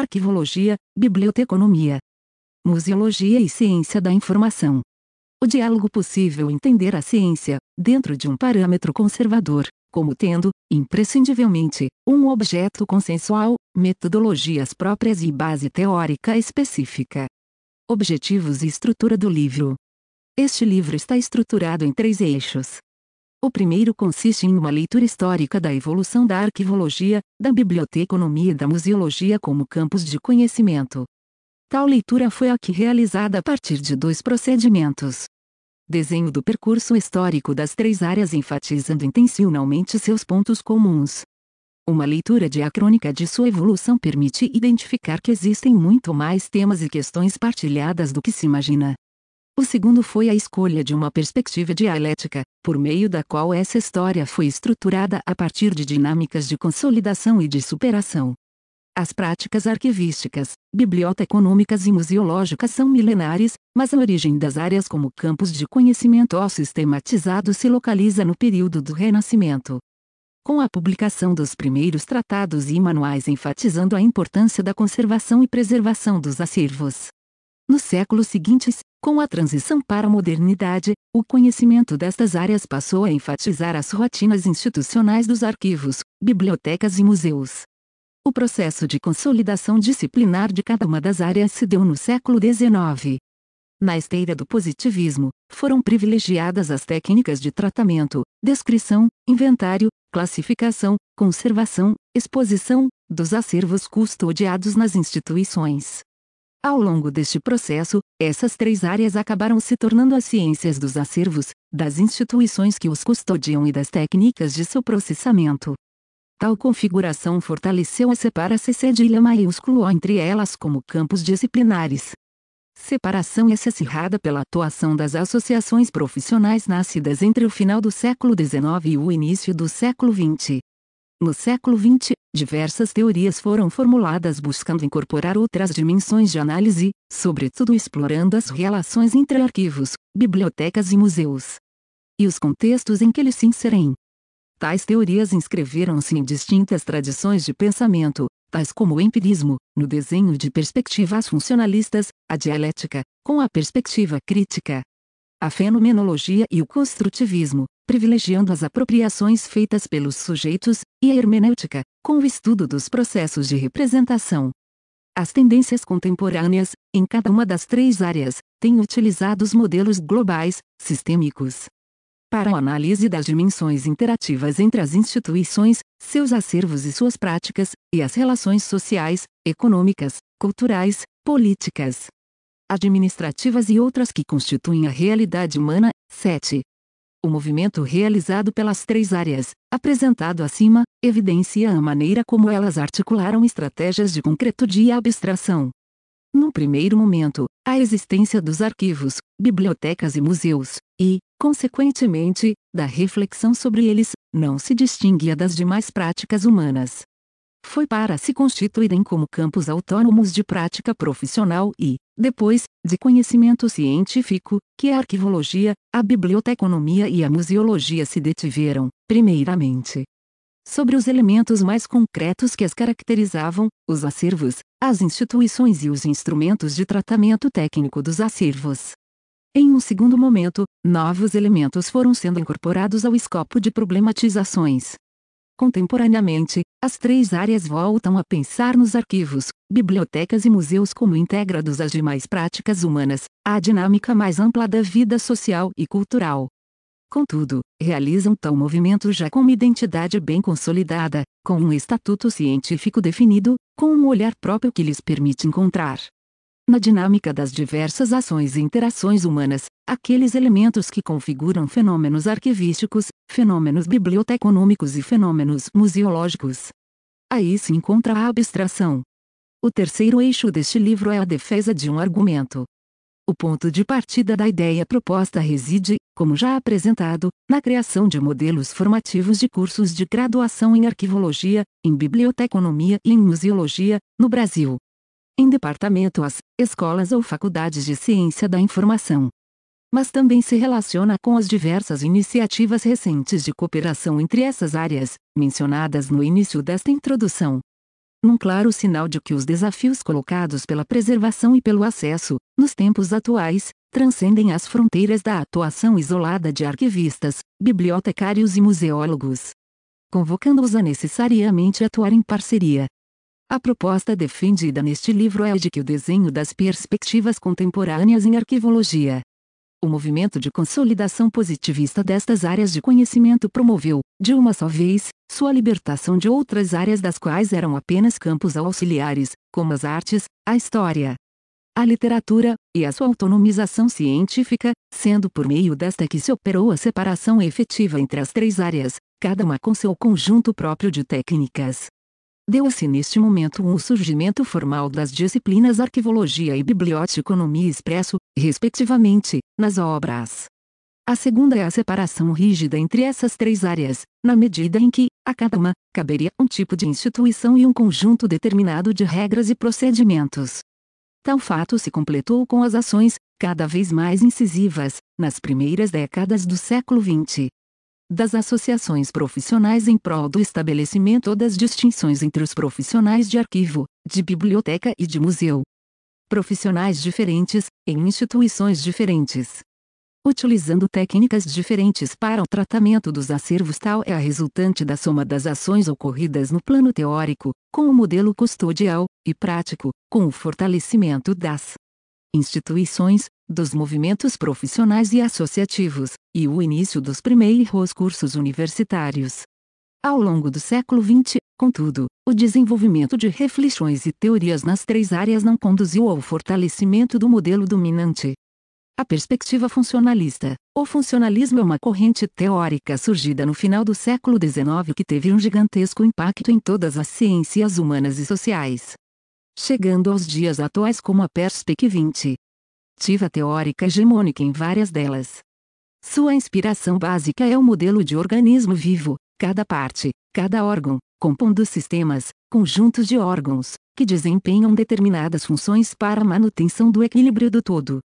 arquivologia, biblioteconomia, museologia e ciência da informação. O diálogo possível entender a ciência, dentro de um parâmetro conservador, como tendo, imprescindivelmente, um objeto consensual, metodologias próprias e base teórica específica. Objetivos e estrutura do livro. Este livro está estruturado em três eixos: o primeiro consiste em uma leitura histórica da evolução da arquivologia, da biblioteconomia e da museologia como campos de conhecimento. Tal leitura foi aqui realizada a partir de dois procedimentos. Desenho do percurso histórico das três áreas enfatizando intencionalmente seus pontos comuns. Uma leitura diacrônica de sua evolução permite identificar que existem muito mais temas e questões partilhadas do que se imagina. O segundo foi a escolha de uma perspectiva dialética, por meio da qual essa história foi estruturada a partir de dinâmicas de consolidação e de superação. As práticas arquivísticas, biblioteconômicas e museológicas são milenares, mas a origem das áreas como campos de conhecimento ou sistematizado se localiza no período do Renascimento. Com a publicação dos primeiros tratados e manuais enfatizando a importância da conservação e preservação dos acervos, nos séculos seguintes, com a transição para a modernidade, o conhecimento destas áreas passou a enfatizar as rotinas institucionais dos arquivos, bibliotecas e museus. O processo de consolidação disciplinar de cada uma das áreas se deu no século XIX. Na esteira do positivismo, foram privilegiadas as técnicas de tratamento, descrição, inventário, classificação, conservação, exposição, dos acervos custodiados nas instituições. Ao longo deste processo, essas três áreas acabaram se tornando as ciências dos acervos, das instituições que os custodiam e das técnicas de seu processamento. Tal configuração fortaleceu a separação cedilha maiúsculo entre elas como campos disciplinares. Separação essa acirrada pela atuação das associações profissionais nascidas entre o final do século XIX e o início do século XX. No século XX, Diversas teorias foram formuladas buscando incorporar outras dimensões de análise, sobretudo explorando as relações entre arquivos, bibliotecas e museus. E os contextos em que eles se inserem. Tais teorias inscreveram-se em distintas tradições de pensamento, tais como o empirismo, no desenho de perspectivas funcionalistas, a dialética, com a perspectiva crítica, a fenomenologia e o construtivismo, privilegiando as apropriações feitas pelos sujeitos, e a hermenêutica, com o estudo dos processos de representação. As tendências contemporâneas, em cada uma das três áreas, têm utilizado os modelos globais, sistêmicos. Para a análise das dimensões interativas entre as instituições, seus acervos e suas práticas, e as relações sociais, econômicas, culturais, políticas, administrativas e outras que constituem a realidade humana. 7. O movimento realizado pelas três áreas, apresentado acima, evidencia a maneira como elas articularam estratégias de concretude e abstração. Num primeiro momento, a existência dos arquivos, bibliotecas e museus, e, consequentemente, da reflexão sobre eles, não se distinguia das demais práticas humanas foi para se constituírem como campos autônomos de prática profissional e, depois, de conhecimento científico, que a arquivologia, a biblioteconomia e a museologia se detiveram, primeiramente, sobre os elementos mais concretos que as caracterizavam, os acervos, as instituições e os instrumentos de tratamento técnico dos acervos. Em um segundo momento, novos elementos foram sendo incorporados ao escopo de problematizações, Contemporaneamente, as três áreas voltam a pensar nos arquivos, bibliotecas e museus como integrados às demais práticas humanas, à dinâmica mais ampla da vida social e cultural. Contudo, realizam tal movimento já com uma identidade bem consolidada, com um estatuto científico definido, com um olhar próprio que lhes permite encontrar na dinâmica das diversas ações e interações humanas, aqueles elementos que configuram fenômenos arquivísticos, fenômenos biblioteconômicos e fenômenos museológicos. Aí se encontra a abstração. O terceiro eixo deste livro é a defesa de um argumento. O ponto de partida da ideia proposta reside, como já apresentado, na criação de modelos formativos de cursos de graduação em arquivologia, em biblioteconomia e em museologia, no Brasil em departamentos, escolas ou faculdades de ciência da informação. Mas também se relaciona com as diversas iniciativas recentes de cooperação entre essas áreas, mencionadas no início desta introdução num claro sinal de que os desafios colocados pela preservação e pelo acesso, nos tempos atuais, transcendem as fronteiras da atuação isolada de arquivistas, bibliotecários e museólogos, convocando-os a necessariamente atuar em parceria, a proposta defendida neste livro é a de que o desenho das perspectivas contemporâneas em arquivologia. O movimento de consolidação positivista destas áreas de conhecimento promoveu, de uma só vez, sua libertação de outras áreas das quais eram apenas campos auxiliares, como as artes, a história, a literatura, e a sua autonomização científica, sendo por meio desta que se operou a separação efetiva entre as três áreas, cada uma com seu conjunto próprio de técnicas, deu-se neste momento um surgimento formal das disciplinas Arquivologia e Biblioteconomia Expresso, respectivamente, nas obras. A segunda é a separação rígida entre essas três áreas, na medida em que, a cada uma, caberia um tipo de instituição e um conjunto determinado de regras e procedimentos. Tal fato se completou com as ações, cada vez mais incisivas, nas primeiras décadas do século XX, das associações profissionais em prol do estabelecimento das distinções entre os profissionais de arquivo, de biblioteca e de museu. Profissionais diferentes, em instituições diferentes. Utilizando técnicas diferentes para o tratamento dos acervos, tal é a resultante da soma das ações ocorridas no plano teórico, com o modelo custodial, e prático, com o fortalecimento das instituições, dos movimentos profissionais e associativos, e o início dos primeiros cursos universitários. Ao longo do século XX, contudo, o desenvolvimento de reflexões e teorias nas três áreas não conduziu ao fortalecimento do modelo dominante. A perspectiva funcionalista. O funcionalismo é uma corrente teórica surgida no final do século XIX que teve um gigantesco impacto em todas as ciências humanas e sociais chegando aos dias atuais como a Perspec 20. Tiva teórica hegemônica em várias delas. Sua inspiração básica é o modelo de organismo vivo, cada parte, cada órgão, compondo sistemas, conjuntos de órgãos, que desempenham determinadas funções para a manutenção do equilíbrio do todo.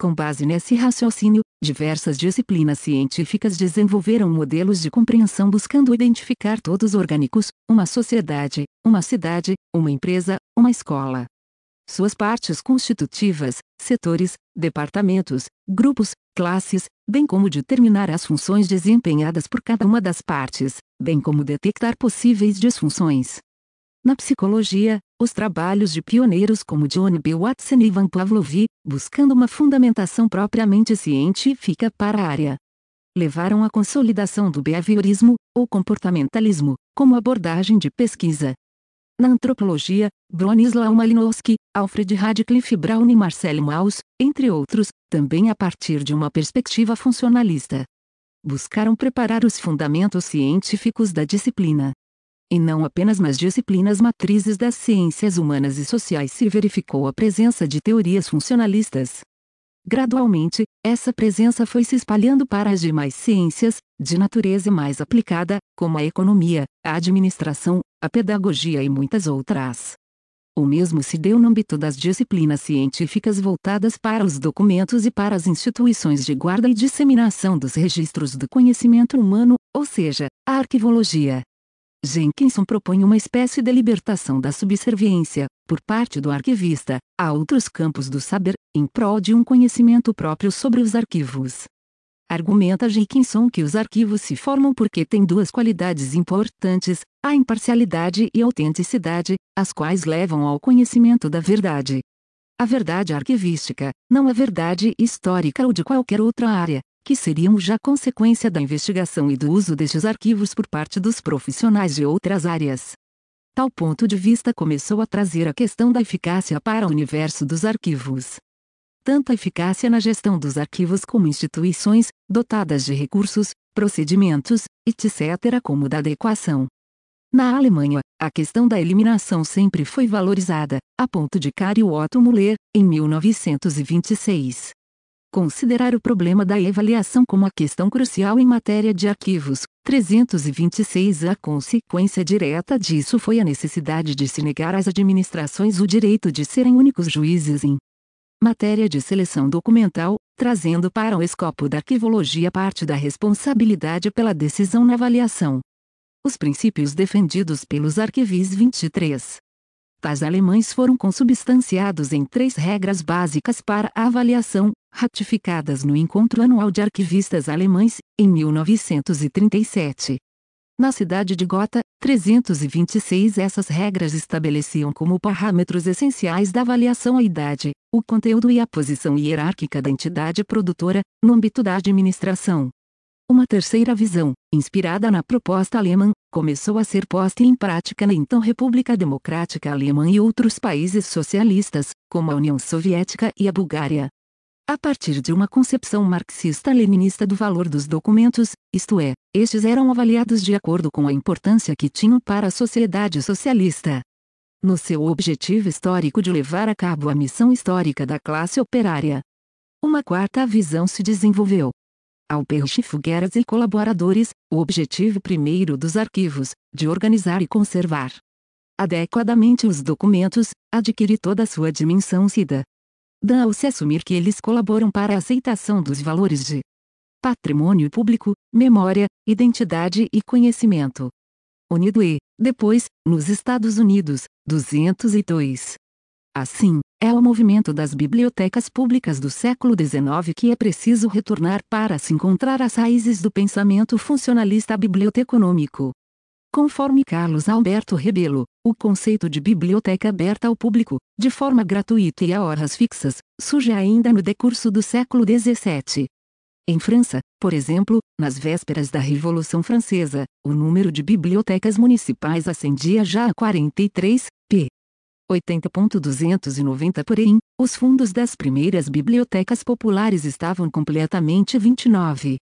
Com base nesse raciocínio, diversas disciplinas científicas desenvolveram modelos de compreensão buscando identificar todos orgânicos, uma sociedade, uma cidade, uma empresa, uma escola. Suas partes constitutivas, setores, departamentos, grupos, classes, bem como determinar as funções desempenhadas por cada uma das partes, bem como detectar possíveis disfunções. Na psicologia, os trabalhos de pioneiros como John B. Watson e Ivan Pavlovy, buscando uma fundamentação propriamente científica para a área. Levaram à consolidação do behaviorismo, ou comportamentalismo, como abordagem de pesquisa. Na antropologia, Bronislaw Malinowski, Alfred Radcliffe Brown e Marcel Mauss, entre outros, também a partir de uma perspectiva funcionalista. Buscaram preparar os fundamentos científicos da disciplina e não apenas nas disciplinas matrizes das ciências humanas e sociais se verificou a presença de teorias funcionalistas. Gradualmente, essa presença foi se espalhando para as demais ciências, de natureza mais aplicada, como a economia, a administração, a pedagogia e muitas outras. O mesmo se deu no âmbito das disciplinas científicas voltadas para os documentos e para as instituições de guarda e disseminação dos registros do conhecimento humano, ou seja, a arquivologia. Jenkinson propõe uma espécie de libertação da subserviência, por parte do arquivista, a outros campos do saber, em prol de um conhecimento próprio sobre os arquivos. Argumenta Jenkinson que os arquivos se formam porque têm duas qualidades importantes, a imparcialidade e a autenticidade, as quais levam ao conhecimento da verdade. A verdade arquivística, não a verdade histórica ou de qualquer outra área, que seriam já consequência da investigação e do uso destes arquivos por parte dos profissionais de outras áreas. Tal ponto de vista começou a trazer a questão da eficácia para o universo dos arquivos. Tanto a eficácia na gestão dos arquivos como instituições, dotadas de recursos, procedimentos, etc., como da adequação. Na Alemanha, a questão da eliminação sempre foi valorizada, a ponto de Kari Otto Müller, em 1926, Considerar o problema da avaliação como a questão crucial em matéria de arquivos. 326 A consequência direta disso foi a necessidade de se negar às administrações o direito de serem únicos juízes em matéria de seleção documental, trazendo para o escopo da arquivologia parte da responsabilidade pela decisão na avaliação. Os princípios defendidos pelos arquivis 23. Tais alemães foram consubstanciados em três regras básicas para avaliação, ratificadas no Encontro Anual de Arquivistas Alemães, em 1937. Na cidade de Gotha, 326 essas regras estabeleciam como parâmetros essenciais da avaliação a idade, o conteúdo e a posição hierárquica da entidade produtora, no âmbito da administração. Uma terceira visão, inspirada na proposta alemã, começou a ser posta em prática na então República Democrática Alemã e outros países socialistas, como a União Soviética e a Bulgária. A partir de uma concepção marxista-leninista do valor dos documentos, isto é, estes eram avaliados de acordo com a importância que tinham para a sociedade socialista. No seu objetivo histórico de levar a cabo a missão histórica da classe operária, uma quarta visão se desenvolveu, ao Albert Figueras e colaboradores, o objetivo primeiro dos arquivos, de organizar e conservar adequadamente os documentos, adquire toda a sua dimensão cida. Dá ao se assumir que eles colaboram para a aceitação dos valores de patrimônio público, memória, identidade e conhecimento. Unido e, depois, nos Estados Unidos, 202. Assim, é o movimento das bibliotecas públicas do século XIX que é preciso retornar para se encontrar as raízes do pensamento funcionalista biblioteconômico. Conforme Carlos Alberto Rebelo, o conceito de biblioteca aberta ao público, de forma gratuita e a horas fixas, surge ainda no decurso do século XVII. Em França, por exemplo, nas vésperas da Revolução Francesa, o número de bibliotecas municipais ascendia já a 43, 80.290 porém, os fundos das primeiras bibliotecas populares estavam completamente 29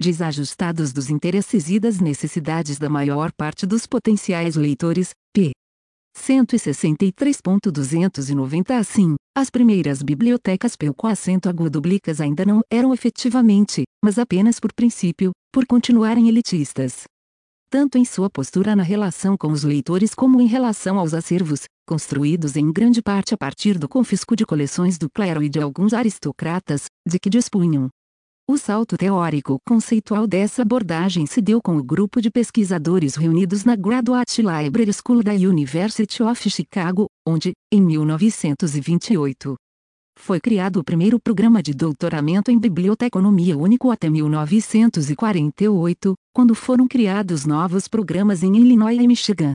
desajustados dos interesses e das necessidades da maior parte dos potenciais leitores, p. 163.290 Assim, as primeiras bibliotecas pelo acento agudo blicas ainda não eram efetivamente, mas apenas por princípio, por continuarem elitistas tanto em sua postura na relação com os leitores como em relação aos acervos, construídos em grande parte a partir do confisco de coleções do clero e de alguns aristocratas, de que dispunham. O salto teórico-conceitual dessa abordagem se deu com o grupo de pesquisadores reunidos na Graduate Library School da University of Chicago, onde, em 1928, foi criado o primeiro programa de doutoramento em biblioteconomia único até 1948, quando foram criados novos programas em Illinois e Michigan.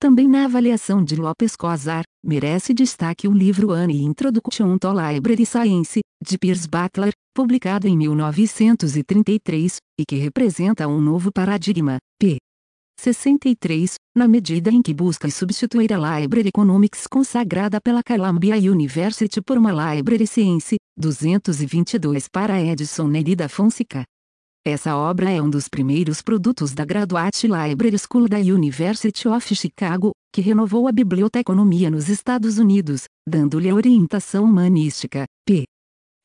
Também na avaliação de Lopes Cosar, merece destaque o livro An Introduction to Library Science, de Piers Butler, publicado em 1933, e que representa um novo paradigma, 63, na medida em que busca substituir a Library Economics consagrada pela Columbia University por uma Library Science, 222 para Edson da Fonseca. Essa obra é um dos primeiros produtos da Graduate Library School da University of Chicago, que renovou a biblioteconomia nos Estados Unidos, dando-lhe orientação humanística, p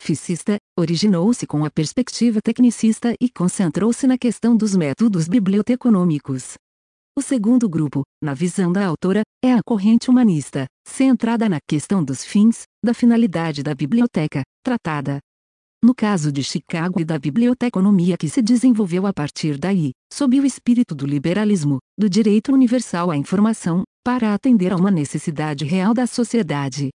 ficista, originou-se com a perspectiva tecnicista e concentrou-se na questão dos métodos biblioteconômicos. O segundo grupo, na visão da autora, é a corrente humanista, centrada na questão dos fins, da finalidade da biblioteca, tratada. No caso de Chicago e da biblioteconomia que se desenvolveu a partir daí, sob o espírito do liberalismo, do direito universal à informação, para atender a uma necessidade real da sociedade,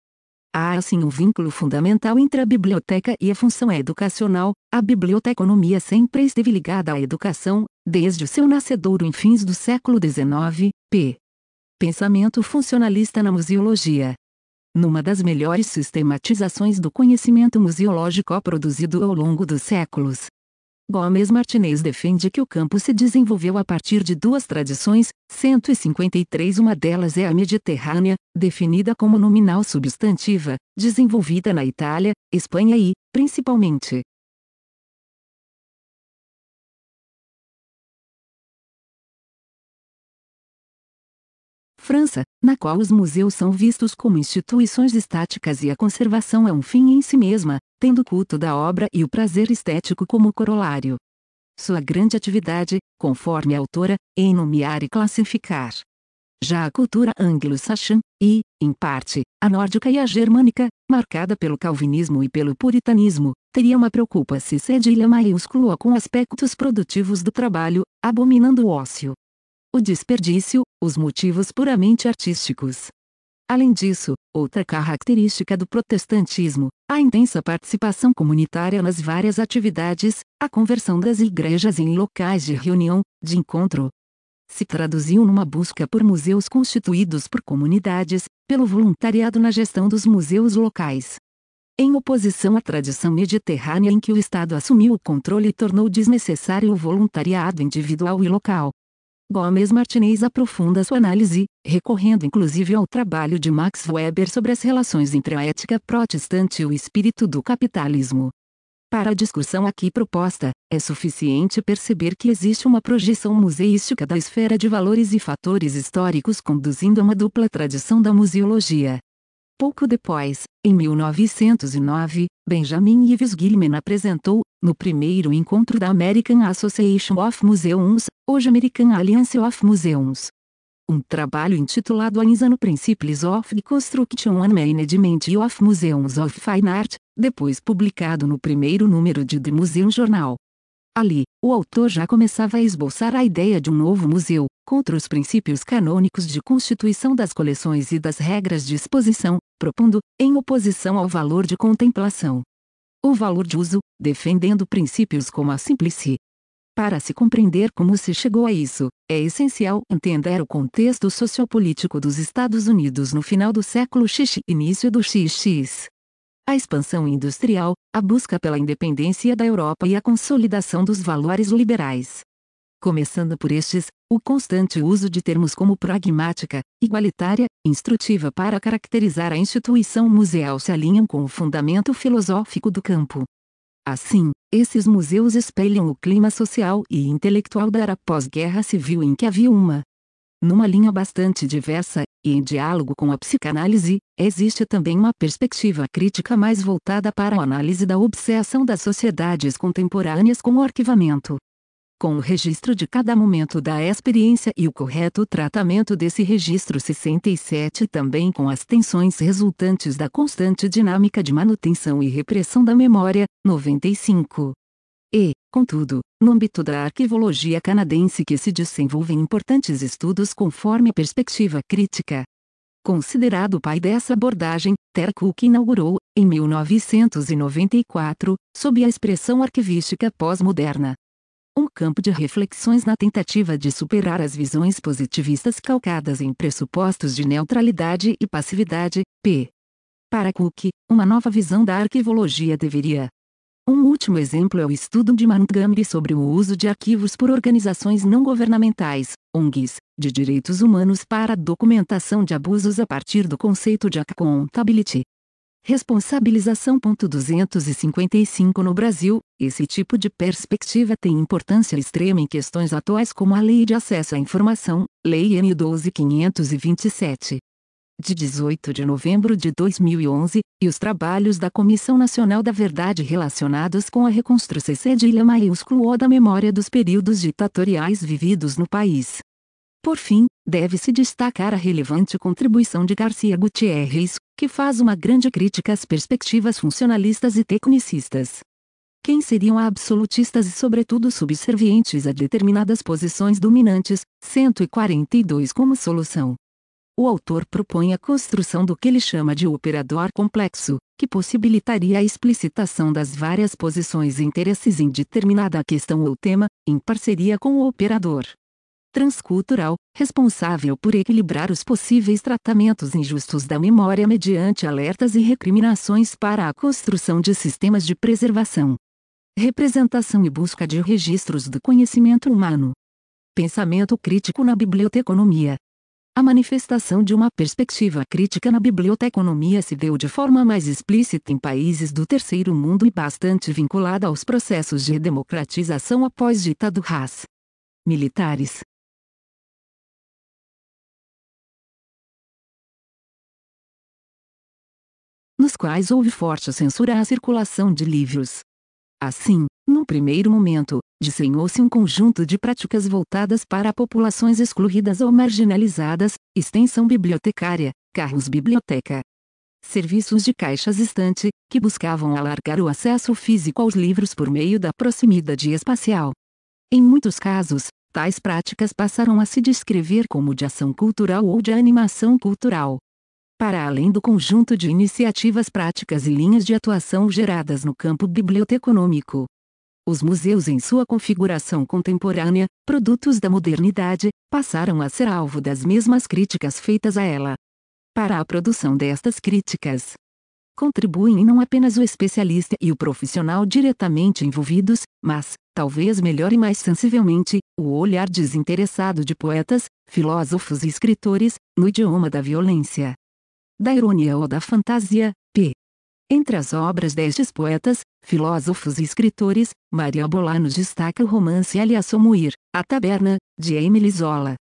Há assim um vínculo fundamental entre a biblioteca e a função educacional, a biblioteconomia sempre esteve ligada à educação, desde o seu nascedouro em fins do século XIX, p. Pensamento funcionalista na museologia. Numa das melhores sistematizações do conhecimento museológico produzido ao longo dos séculos, Gomes Martinez defende que o campo se desenvolveu a partir de duas tradições, 153 uma delas é a mediterrânea, definida como nominal substantiva, desenvolvida na Itália, Espanha e, principalmente, França, na qual os museus são vistos como instituições estáticas e a conservação é um fim em si mesma, tendo o culto da obra e o prazer estético como corolário. Sua grande atividade, conforme a autora, é em nomear e classificar. Já a cultura anglo-saxã, e, em parte, a nórdica e a germânica, marcada pelo calvinismo e pelo puritanismo, teria uma preocupa-se cedilha maiúscula com aspectos produtivos do trabalho, abominando o ócio o desperdício, os motivos puramente artísticos. Além disso, outra característica do protestantismo, a intensa participação comunitária nas várias atividades, a conversão das igrejas em locais de reunião, de encontro, se traduziu numa busca por museus constituídos por comunidades, pelo voluntariado na gestão dos museus locais. Em oposição à tradição mediterrânea em que o Estado assumiu o controle e tornou desnecessário o voluntariado individual e local, Gomes Martinez aprofunda sua análise, recorrendo inclusive ao trabalho de Max Weber sobre as relações entre a ética protestante e o espírito do capitalismo. Para a discussão aqui proposta, é suficiente perceber que existe uma projeção museística da esfera de valores e fatores históricos conduzindo a uma dupla tradição da museologia. Pouco depois, em 1909, Benjamin Ives Gilman apresentou no primeiro encontro da American Association of Museums, hoje American Alliance of Museums. Um trabalho intitulado Anzano Principles of the Construction and Management of Museums of Fine Art, depois publicado no primeiro número de The Museum Journal. Ali, o autor já começava a esboçar a ideia de um novo museu, contra os princípios canônicos de constituição das coleções e das regras de exposição, propondo, em oposição ao valor de contemplação, o valor de uso, defendendo princípios como a simplicidade. Para se compreender como se chegou a isso, é essencial entender o contexto sociopolítico dos Estados Unidos no final do século XX e início do XX. A expansão industrial, a busca pela independência da Europa e a consolidação dos valores liberais começando por estes, o constante uso de termos como pragmática, igualitária, instrutiva para caracterizar a instituição museal se alinham com o fundamento filosófico do campo. Assim, esses museus espelham o clima social e intelectual da era pós-guerra civil em que havia uma. Numa linha bastante diversa, e em diálogo com a psicanálise, existe também uma perspectiva crítica mais voltada para a análise da obsessão das sociedades contemporâneas com o arquivamento, com o registro de cada momento da experiência e o correto tratamento desse registro 67 também com as tensões resultantes da constante dinâmica de manutenção e repressão da memória, 95. E, contudo, no âmbito da arquivologia canadense que se desenvolvem importantes estudos conforme a perspectiva crítica. Considerado o pai dessa abordagem, Ter inaugurou, em 1994, sob a expressão arquivística pós-moderna, um campo de reflexões na tentativa de superar as visões positivistas calcadas em pressupostos de neutralidade e passividade, p. Para Cook, uma nova visão da arquivologia deveria. Um último exemplo é o estudo de Montgomery sobre o uso de arquivos por organizações não governamentais, ONGs, de direitos humanos para documentação de abusos a partir do conceito de accountability. Responsabilização. 255 No Brasil, esse tipo de perspectiva tem importância extrema em questões atuais como a Lei de Acesso à Informação, Lei N12527, de 18 de novembro de 2011, e os trabalhos da Comissão Nacional da Verdade relacionados com a reconstrução cedilha maiúsculo ou da memória dos períodos ditatoriais vividos no país. Por fim, deve-se destacar a relevante contribuição de Garcia Gutierrez, que faz uma grande crítica às perspectivas funcionalistas e tecnicistas. Quem seriam absolutistas e, sobretudo, subservientes a determinadas posições dominantes, 142 como solução. O autor propõe a construção do que ele chama de operador complexo, que possibilitaria a explicitação das várias posições e interesses em determinada questão ou tema, em parceria com o operador transcultural, responsável por equilibrar os possíveis tratamentos injustos da memória mediante alertas e recriminações para a construção de sistemas de preservação, representação e busca de registros do conhecimento humano. Pensamento crítico na biblioteconomia. A manifestação de uma perspectiva crítica na biblioteconomia se deu de forma mais explícita em países do terceiro mundo e bastante vinculada aos processos de democratização após ditado ras militares, nos quais houve forte censura à circulação de livros. Assim, num primeiro momento, desenhou se um conjunto de práticas voltadas para populações excluídas ou marginalizadas, extensão bibliotecária, carros biblioteca. Serviços de caixas estante, que buscavam alargar o acesso físico aos livros por meio da proximidade espacial. Em muitos casos, tais práticas passaram a se descrever como de ação cultural ou de animação cultural, para além do conjunto de iniciativas práticas e linhas de atuação geradas no campo biblioteconômico. Os museus em sua configuração contemporânea, produtos da modernidade, passaram a ser alvo das mesmas críticas feitas a ela. Para a produção destas críticas, contribuem não apenas o especialista e o profissional diretamente envolvidos, mas, talvez melhor e mais sensivelmente, o olhar desinteressado de poetas, filósofos e escritores, no idioma da violência da ironia ou da fantasia, p. Entre as obras destes poetas, filósofos e escritores, Maria Bolanos destaca o romance Aliás A Taberna, de Emily Zola.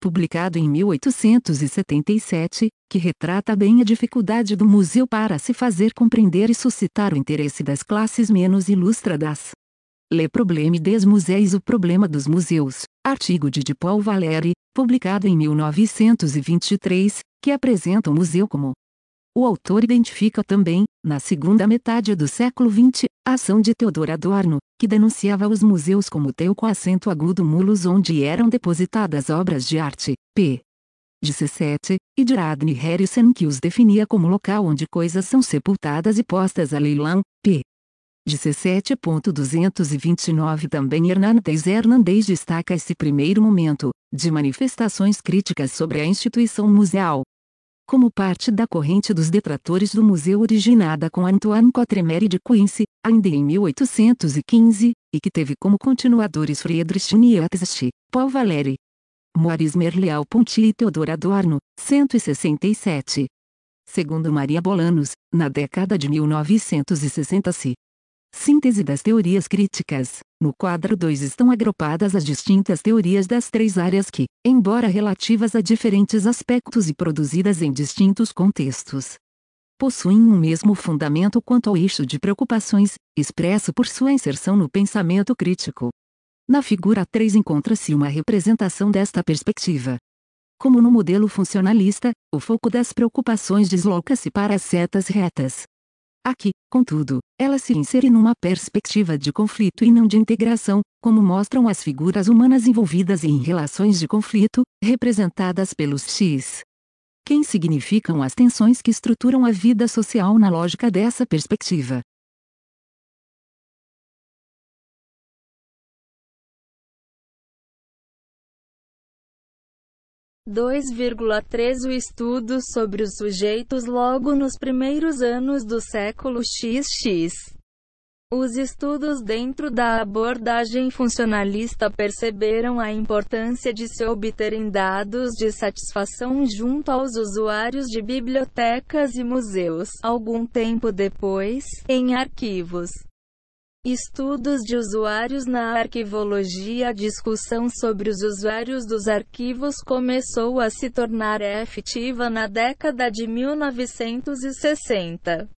Publicado em 1877, que retrata bem a dificuldade do museu para se fazer compreender e suscitar o interesse das classes menos ilustradas. Le Probleme des Museus O Problema dos Museus, artigo de De Paul Valéry, publicado em 1923, que apresenta o museu como. O autor identifica também, na segunda metade do século XX, a ação de Teodoro Adorno, que denunciava os museus como teu com acento agudo mulos onde eram depositadas obras de arte, p. 17, e de Radne Harrison que os definia como local onde coisas são sepultadas e postas a leilão, p. 17.229 Também Hernández Hernández destaca esse primeiro momento, de manifestações críticas sobre a instituição museal, como parte da corrente dos detratores do museu originada com Antoine Quatremer de Quincy, ainda em 1815, e que teve como continuadores Friedrich Nietzsche, Paul Valéry, Moaris Merleau-Ponty e Theodor Adorno, 167. Segundo Maria Bolanos, na década de 1960 se Síntese das teorias críticas. No quadro 2 estão agrupadas as distintas teorias das três áreas que, embora relativas a diferentes aspectos e produzidas em distintos contextos, possuem um mesmo fundamento quanto ao eixo de preocupações, expresso por sua inserção no pensamento crítico. Na figura 3 encontra-se uma representação desta perspectiva. Como no modelo funcionalista, o foco das preocupações desloca-se para as setas retas, Aqui, contudo, ela se insere numa perspectiva de conflito e não de integração, como mostram as figuras humanas envolvidas em relações de conflito, representadas pelos X. Quem significam as tensões que estruturam a vida social na lógica dessa perspectiva? 2,3 O estudo sobre os sujeitos logo nos primeiros anos do século XX. Os estudos dentro da abordagem funcionalista perceberam a importância de se obterem dados de satisfação junto aos usuários de bibliotecas e museus, algum tempo depois, em arquivos. Estudos de usuários na arquivologia A discussão sobre os usuários dos arquivos começou a se tornar efetiva na década de 1960.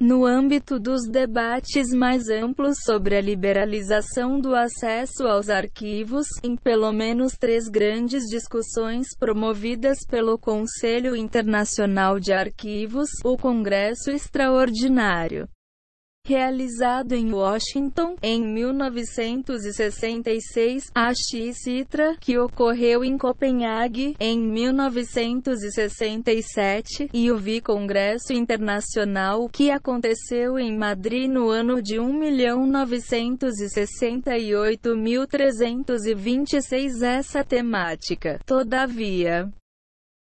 No âmbito dos debates mais amplos sobre a liberalização do acesso aos arquivos, em pelo menos três grandes discussões promovidas pelo Conselho Internacional de Arquivos, o Congresso Extraordinário realizado em Washington, em 1966, a X-Citra, que ocorreu em Copenhague, em 1967, e o V-Congresso Internacional, que aconteceu em Madrid no ano de 1.968.326 essa temática. Todavia,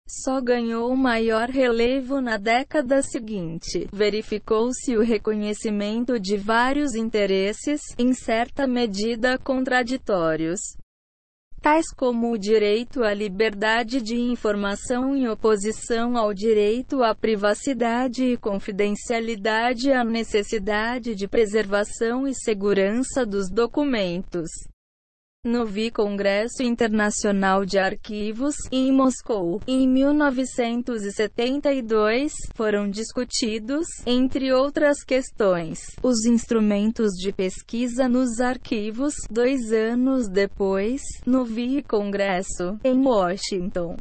só ganhou maior relevo na década seguinte. Verificou-se o reconhecimento de vários interesses, em certa medida contraditórios, tais como o direito à liberdade de informação em oposição ao direito à privacidade e confidencialidade, à necessidade de preservação e segurança dos documentos no VI Congresso Internacional de Arquivos, em Moscou, em 1972, foram discutidos, entre outras questões, os instrumentos de pesquisa nos arquivos, dois anos depois, no VI Congresso, em Washington.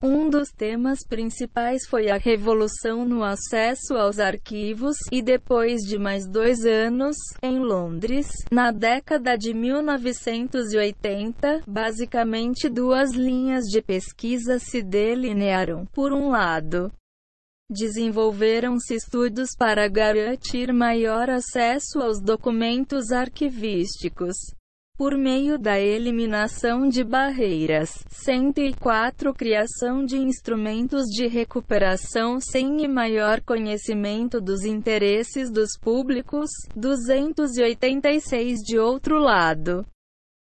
Um dos temas principais foi a revolução no acesso aos arquivos, e depois de mais dois anos, em Londres, na década de 1980, basicamente duas linhas de pesquisa se delinearam. Por um lado, Desenvolveram-se estudos para garantir maior acesso aos documentos arquivísticos por meio da eliminação de barreiras. 104 Criação de instrumentos de recuperação sem e maior conhecimento dos interesses dos públicos. 286 De outro lado,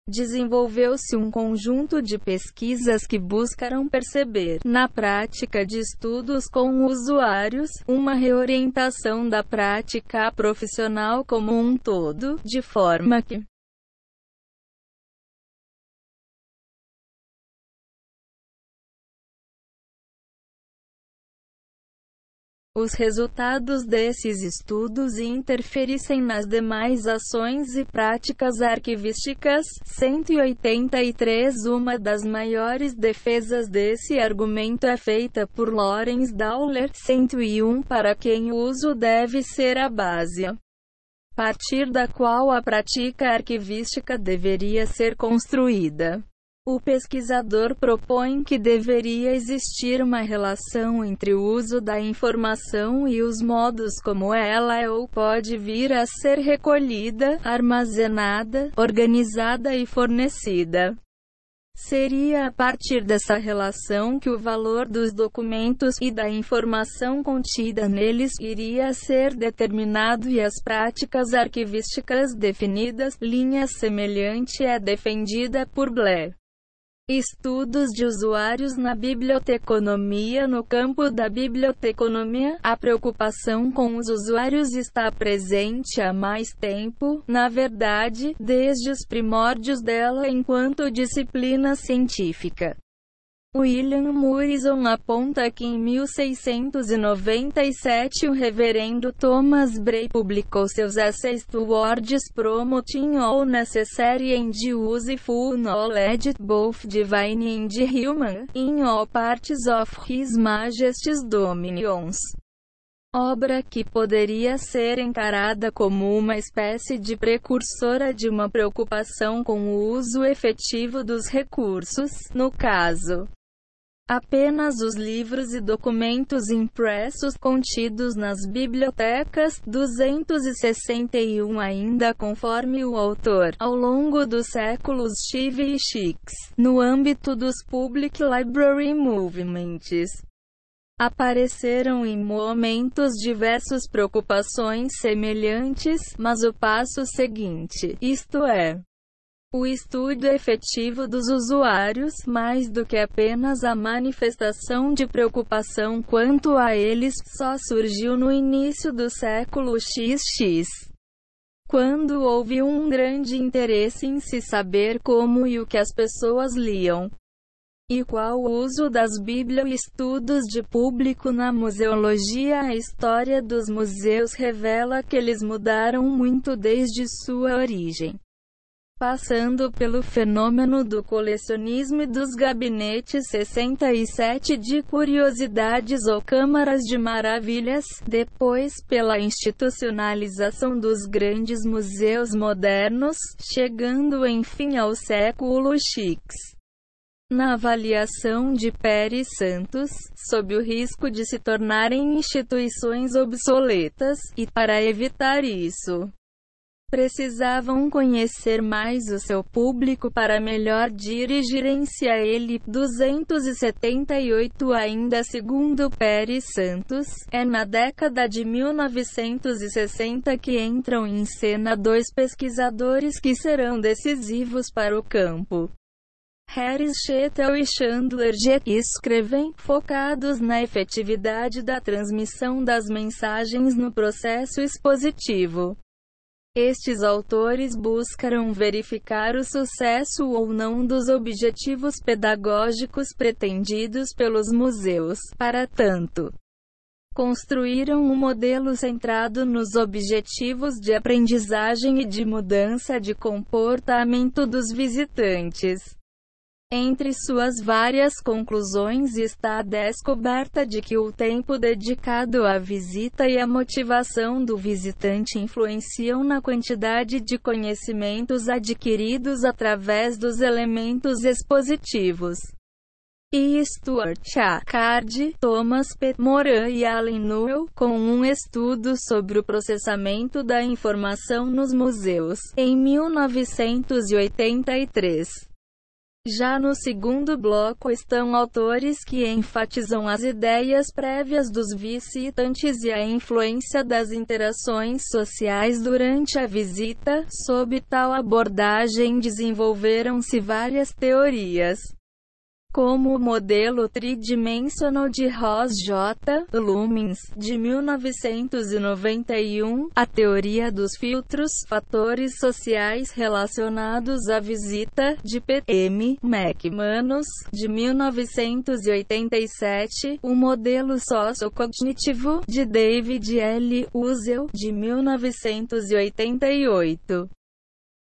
desenvolveu-se um conjunto de pesquisas que buscaram perceber, na prática de estudos com usuários, uma reorientação da prática profissional como um todo, de forma que Os resultados desses estudos interferissem nas demais ações e práticas arquivísticas. 183 Uma das maiores defesas desse argumento é feita por Lawrence Dowler, 101 para quem o uso deve ser a base a partir da qual a prática arquivística deveria ser construída. O pesquisador propõe que deveria existir uma relação entre o uso da informação e os modos como ela é ou pode vir a ser recolhida, armazenada, organizada e fornecida. Seria a partir dessa relação que o valor dos documentos e da informação contida neles iria ser determinado e as práticas arquivísticas definidas. Linha semelhante é defendida por Blair. Estudos de usuários na biblioteconomia No campo da biblioteconomia, a preocupação com os usuários está presente há mais tempo, na verdade, desde os primórdios dela enquanto disciplina científica. William Morrison aponta que em 1697 o reverendo Thomas Bray publicou seus Essays Towards Promoting All Necessary and Useful Knowledge, both divine and human, in all parts of His Majesty's dominions obra que poderia ser encarada como uma espécie de precursora de uma preocupação com o uso efetivo dos recursos, no caso Apenas os livros e documentos impressos contidos nas bibliotecas 261 ainda conforme o autor, ao longo dos séculos tive e Chicks, no âmbito dos Public Library Movements, apareceram em momentos diversos preocupações semelhantes, mas o passo seguinte, isto é, o estudo efetivo dos usuários, mais do que apenas a manifestação de preocupação quanto a eles, só surgiu no início do século XX. Quando houve um grande interesse em se saber como e o que as pessoas liam, e qual o uso das Bíblias e estudos de público na museologia. A história dos museus revela que eles mudaram muito desde sua origem passando pelo fenômeno do colecionismo e dos gabinetes 67 de curiosidades ou câmaras de maravilhas, depois pela institucionalização dos grandes museus modernos, chegando enfim ao século X. Na avaliação de Pérez Santos, sob o risco de se tornarem instituições obsoletas, e para evitar isso, precisavam conhecer mais o seu público para melhor dirigirem-se a ele. 278 Ainda segundo Pérez Santos, é na década de 1960 que entram em cena dois pesquisadores que serão decisivos para o campo. Harris Chettle e Chandler G. escrevem, focados na efetividade da transmissão das mensagens no processo expositivo. Estes autores buscaram verificar o sucesso ou não dos objetivos pedagógicos pretendidos pelos museus, para tanto, construíram um modelo centrado nos objetivos de aprendizagem e de mudança de comportamento dos visitantes. Entre suas várias conclusões está a descoberta de que o tempo dedicado à visita e a motivação do visitante influenciam na quantidade de conhecimentos adquiridos através dos elementos expositivos. E Stuart A. Card, Thomas P. Moran e Allen Newell, com um estudo sobre o processamento da informação nos museus, em 1983. Já no segundo bloco estão autores que enfatizam as ideias prévias dos visitantes e a influência das interações sociais durante a visita. Sob tal abordagem desenvolveram-se várias teorias como o modelo tridimensional de Ross J. Lumens, de 1991, a teoria dos filtros, fatores sociais relacionados à visita, de P.M. McManus, de 1987, o modelo sociocognitivo, de David L. Uzel, de 1988.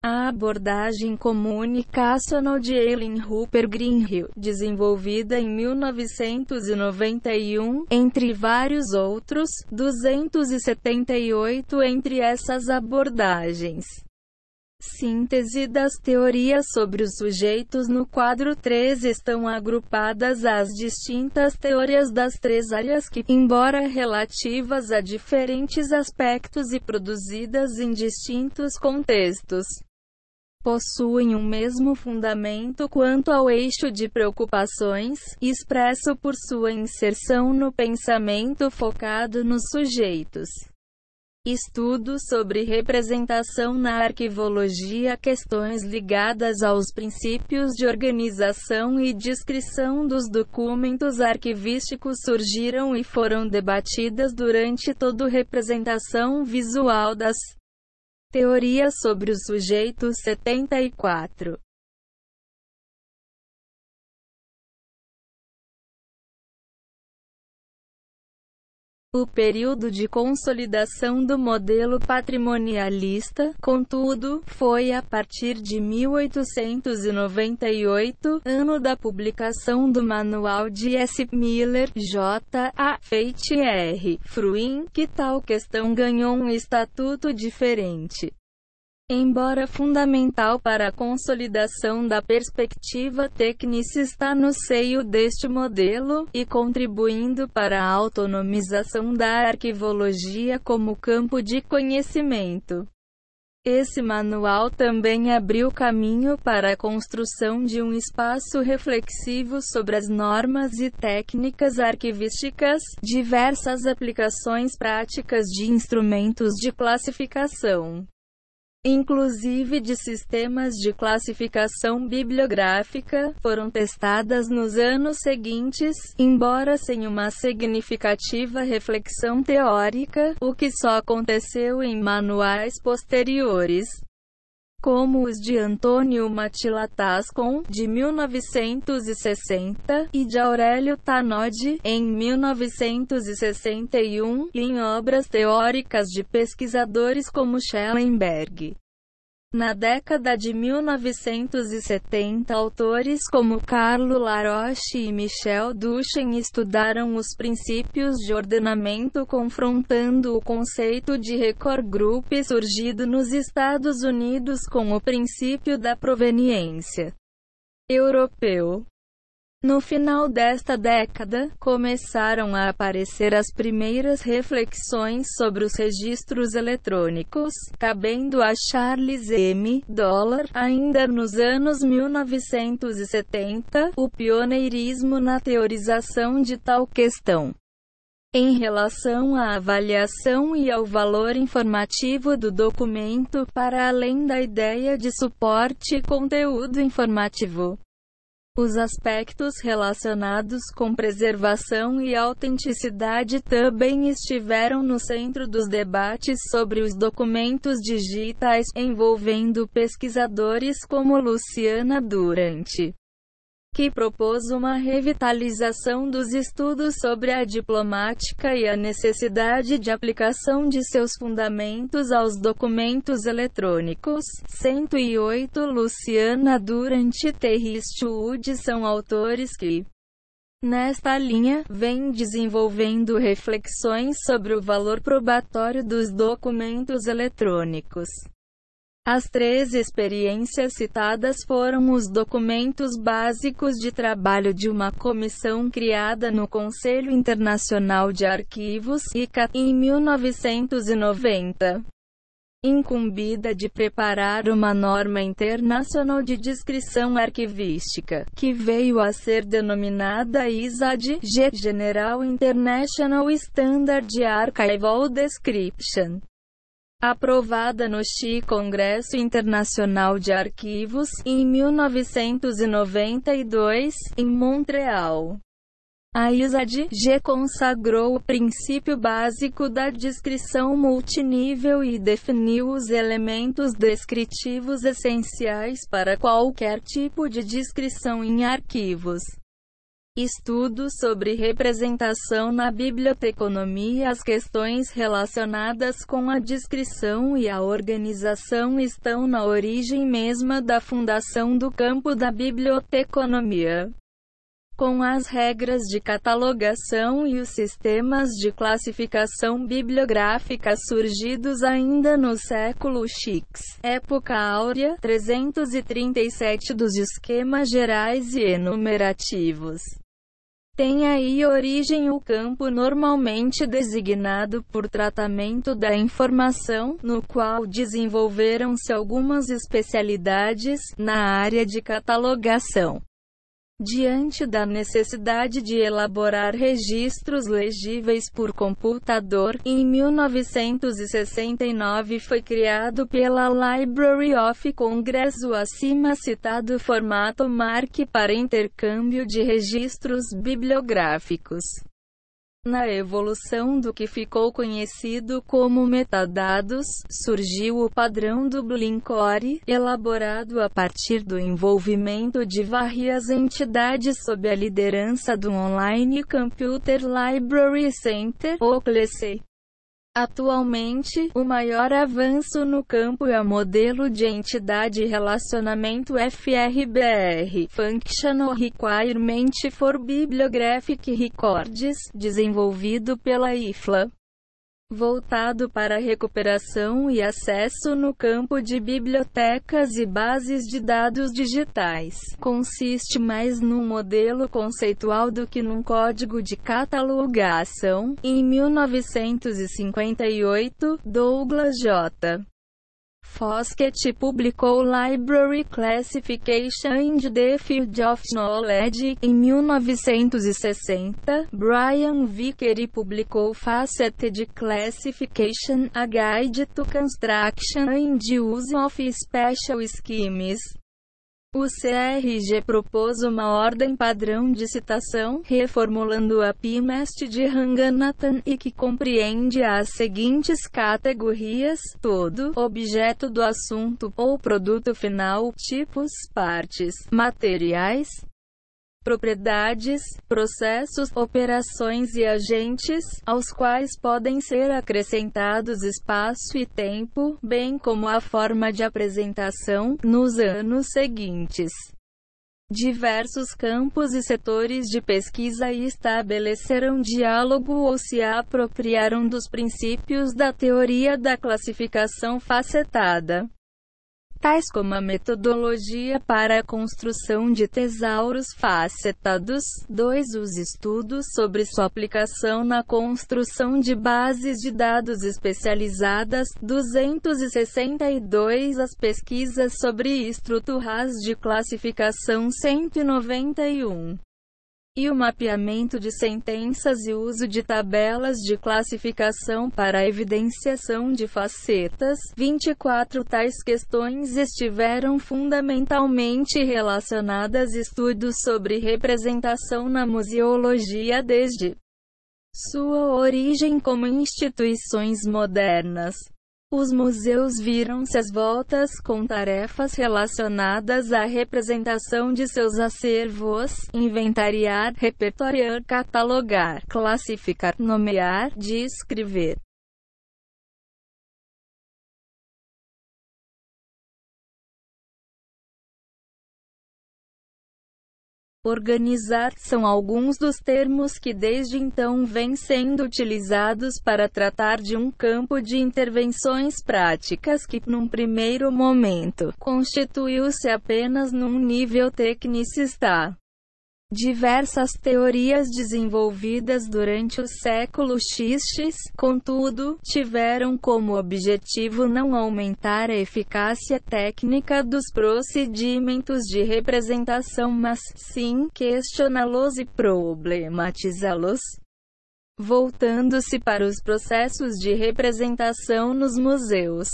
A abordagem comunicacional de Eileen Hooper Greenhill, desenvolvida em 1991, entre vários outros, 278 entre essas abordagens. Síntese das teorias sobre os sujeitos no quadro 3 estão agrupadas as distintas teorias das três áreas que, embora relativas a diferentes aspectos e produzidas em distintos contextos, possuem um mesmo fundamento quanto ao eixo de preocupações, expresso por sua inserção no pensamento focado nos sujeitos. Estudo sobre representação na arquivologia, questões ligadas aos princípios de organização e descrição dos documentos arquivísticos surgiram e foram debatidas durante toda representação visual das Teoria sobre o sujeito 74 O período de consolidação do modelo patrimonialista, contudo, foi a partir de 1898, ano da publicação do Manual de S. Miller, J. A. Feit R. Fruin, que tal questão ganhou um estatuto diferente. Embora fundamental para a consolidação da perspectiva tecnicista no seio deste modelo, e contribuindo para a autonomização da arquivologia como campo de conhecimento. Esse manual também abriu caminho para a construção de um espaço reflexivo sobre as normas e técnicas arquivísticas, diversas aplicações práticas de instrumentos de classificação inclusive de sistemas de classificação bibliográfica, foram testadas nos anos seguintes, embora sem uma significativa reflexão teórica, o que só aconteceu em manuais posteriores como os de Antônio Matilatascon, de 1960, e de Aurélio Tanodi, em 1961, em obras teóricas de pesquisadores como Schellenberg. Na década de 1970, autores como Carlo Laroche e Michel Duchen estudaram os princípios de ordenamento confrontando o conceito de record group surgido nos Estados Unidos com o princípio da proveniência europeu. No final desta década, começaram a aparecer as primeiras reflexões sobre os registros eletrônicos, cabendo a Charles M. Dollar, ainda nos anos 1970, o pioneirismo na teorização de tal questão. Em relação à avaliação e ao valor informativo do documento, para além da ideia de suporte e conteúdo informativo, os aspectos relacionados com preservação e autenticidade também estiveram no centro dos debates sobre os documentos digitais, envolvendo pesquisadores como Luciana Durante que propôs uma revitalização dos estudos sobre a diplomática e a necessidade de aplicação de seus fundamentos aos documentos eletrônicos. 108 Luciana Durante Terry Wood são autores que Nesta linha, vem desenvolvendo reflexões sobre o valor probatório dos documentos eletrônicos. As três experiências citadas foram os documentos básicos de trabalho de uma comissão criada no Conselho Internacional de Arquivos, ICA, em 1990, incumbida de preparar uma norma internacional de descrição arquivística, que veio a ser denominada ISAD, General International Standard Archival Description aprovada no XI Congresso Internacional de Arquivos, em 1992, em Montreal. A ISAD G consagrou o princípio básico da descrição multinível e definiu os elementos descritivos essenciais para qualquer tipo de descrição em arquivos. Estudo sobre representação na biblioteconomia As questões relacionadas com a descrição e a organização estão na origem mesma da fundação do campo da biblioteconomia. Com as regras de catalogação e os sistemas de classificação bibliográfica surgidos ainda no século X, época áurea, 337 dos esquemas gerais e enumerativos. Tem aí origem o campo normalmente designado por tratamento da informação, no qual desenvolveram-se algumas especialidades na área de catalogação. Diante da necessidade de elaborar registros legíveis por computador, em 1969 foi criado pela Library of Congress o acima citado formato MARC para intercâmbio de registros bibliográficos. Na evolução do que ficou conhecido como metadados, surgiu o padrão do Blincore, elaborado a partir do envolvimento de várias entidades sob a liderança do Online Computer Library Center, OCLC. Atualmente, o maior avanço no campo é o modelo de entidade relacionamento FRBR, Functional Requirement for Bibliographic Records, desenvolvido pela IFLA voltado para recuperação e acesso no campo de bibliotecas e bases de dados digitais. Consiste mais num modelo conceitual do que num código de catalogação. Em 1958, Douglas J. Foskett publicou Library Classification in the Field of Knowledge em 1960. Brian Vickery publicou Faceted Classification: A Guide to Construction and Use of Special Schemes. O CRG propôs uma ordem padrão de citação, reformulando a PIMEST de Ranganathan e que compreende as seguintes categorias: todo, objeto do assunto ou produto final, tipos, partes, materiais, propriedades, processos, operações e agentes, aos quais podem ser acrescentados espaço e tempo, bem como a forma de apresentação, nos anos seguintes. Diversos campos e setores de pesquisa estabeleceram diálogo ou se apropriaram dos princípios da teoria da classificação facetada tais como a metodologia para a construção de tesauros facetados. 2. Os estudos sobre sua aplicação na construção de bases de dados especializadas. 262. As pesquisas sobre estruturas de classificação. 191 e o mapeamento de sentenças e uso de tabelas de classificação para a evidenciação de facetas. 24 tais questões estiveram fundamentalmente relacionadas a estudos sobre representação na museologia desde sua origem como instituições modernas. Os museus viram-se às voltas com tarefas relacionadas à representação de seus acervos, inventariar, repertoriar, catalogar, classificar, nomear, descrever, Organizar são alguns dos termos que desde então vêm sendo utilizados para tratar de um campo de intervenções práticas que, num primeiro momento, constituiu-se apenas num nível tecnicista. Diversas teorias desenvolvidas durante o século XX, contudo, tiveram como objetivo não aumentar a eficácia técnica dos procedimentos de representação, mas sim questioná-los e problematizá-los. Voltando-se para os processos de representação nos museus.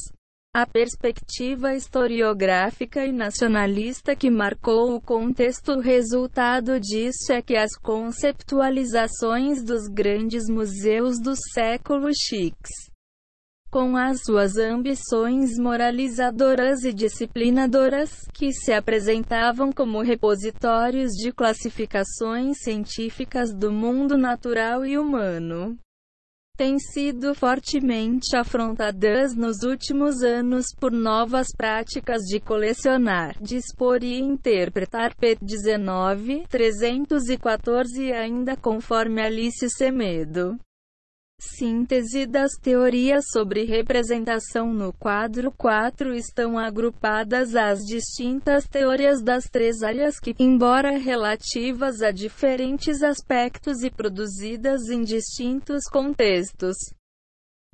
A perspectiva historiográfica e nacionalista que marcou o contexto resultado disso é que as conceptualizações dos grandes museus do século X, com as suas ambições moralizadoras e disciplinadoras, que se apresentavam como repositórios de classificações científicas do mundo natural e humano, têm sido fortemente afrontadas nos últimos anos por novas práticas de colecionar, dispor e interpretar P19, 314 ainda conforme Alice Semedo. Síntese das teorias sobre representação no quadro 4 estão agrupadas as distintas teorias das três áreas que, embora relativas a diferentes aspectos e produzidas em distintos contextos,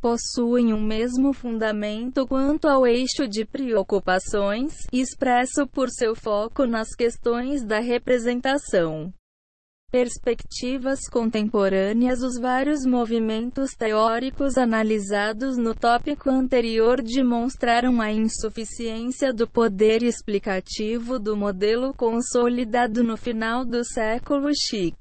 possuem um mesmo fundamento quanto ao eixo de preocupações, expresso por seu foco nas questões da representação. Perspectivas contemporâneas Os vários movimentos teóricos analisados no tópico anterior demonstraram a insuficiência do poder explicativo do modelo consolidado no final do século X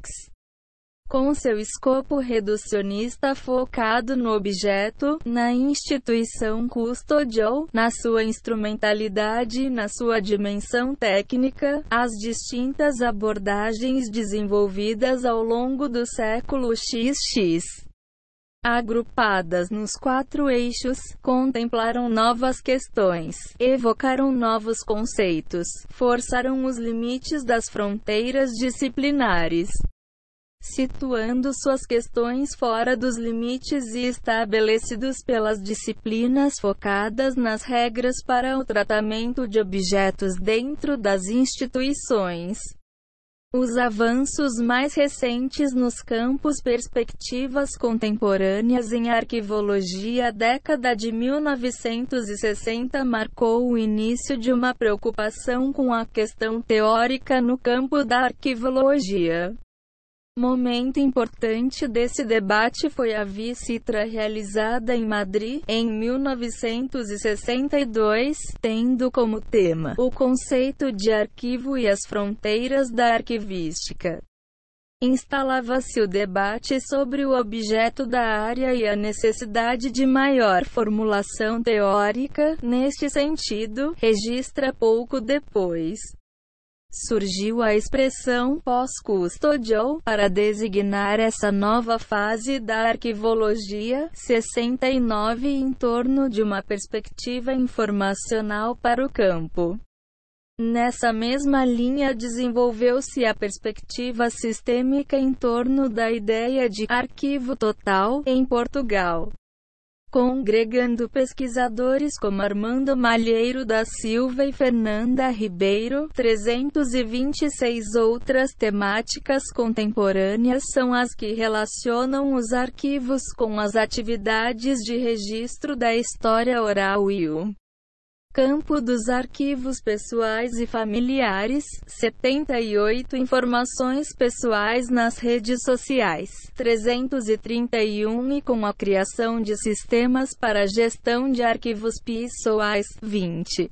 com seu escopo reducionista focado no objeto, na instituição custodial, na sua instrumentalidade e na sua dimensão técnica, as distintas abordagens desenvolvidas ao longo do século XX agrupadas nos quatro eixos, contemplaram novas questões, evocaram novos conceitos, forçaram os limites das fronteiras disciplinares situando suas questões fora dos limites estabelecidos pelas disciplinas focadas nas regras para o tratamento de objetos dentro das instituições. Os avanços mais recentes nos campos perspectivas contemporâneas em arquivologia década de 1960 marcou o início de uma preocupação com a questão teórica no campo da arquivologia. Momento importante desse debate foi a visita realizada em Madrid, em 1962, tendo como tema o conceito de arquivo e as fronteiras da arquivística. Instalava-se o debate sobre o objeto da área e a necessidade de maior formulação teórica, neste sentido, registra pouco depois. Surgiu a expressão pós-custodial para designar essa nova fase da arquivologia 69 em torno de uma perspectiva informacional para o campo. Nessa mesma linha desenvolveu-se a perspectiva sistêmica em torno da ideia de arquivo total em Portugal congregando pesquisadores como Armando Malheiro da Silva e Fernanda Ribeiro. 326 outras temáticas contemporâneas são as que relacionam os arquivos com as atividades de registro da história oral e o Campo dos arquivos pessoais e familiares. 78 Informações pessoais nas redes sociais. 331 E com a criação de sistemas para gestão de arquivos pessoais. 20.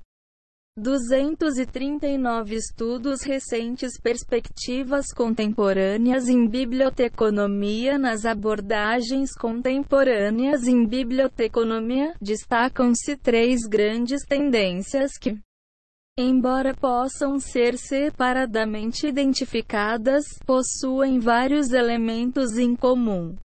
239 estudos recentes perspectivas contemporâneas em biblioteconomia nas abordagens contemporâneas em biblioteconomia destacam-se três grandes tendências que Embora possam ser separadamente identificadas, possuem vários elementos em comum.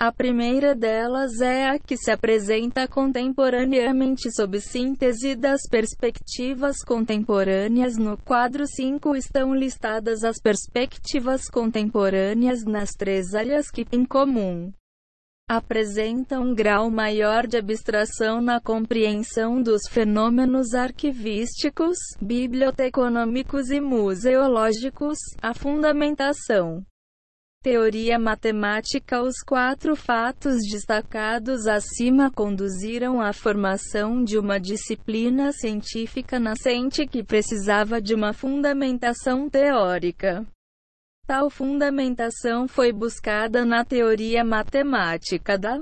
A primeira delas é a que se apresenta contemporaneamente sob síntese das perspectivas contemporâneas. No quadro 5 estão listadas as perspectivas contemporâneas nas três áreas que, em comum, apresentam um grau maior de abstração na compreensão dos fenômenos arquivísticos, biblioteconômicos e museológicos. A fundamentação teoria matemática os quatro fatos destacados acima conduziram à formação de uma disciplina científica nascente que precisava de uma fundamentação teórica. Tal fundamentação foi buscada na teoria matemática da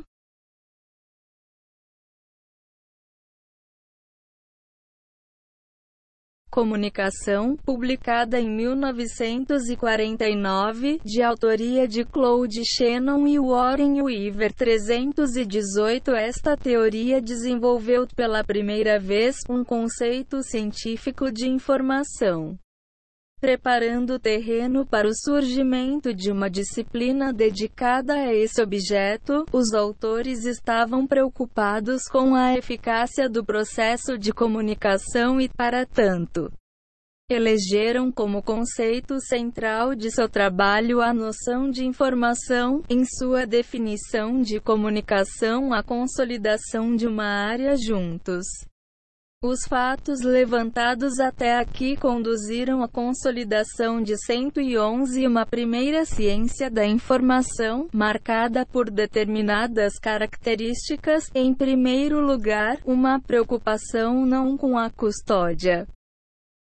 Comunicação, publicada em 1949, de autoria de Claude Shannon e Warren Weaver 318. Esta teoria desenvolveu pela primeira vez um conceito científico de informação preparando o terreno para o surgimento de uma disciplina dedicada a esse objeto, os autores estavam preocupados com a eficácia do processo de comunicação e, para tanto, elegeram como conceito central de seu trabalho a noção de informação, em sua definição de comunicação, a consolidação de uma área juntos. Os fatos levantados até aqui conduziram à consolidação de 111 uma primeira ciência da informação, marcada por determinadas características, em primeiro lugar, uma preocupação não com a custódia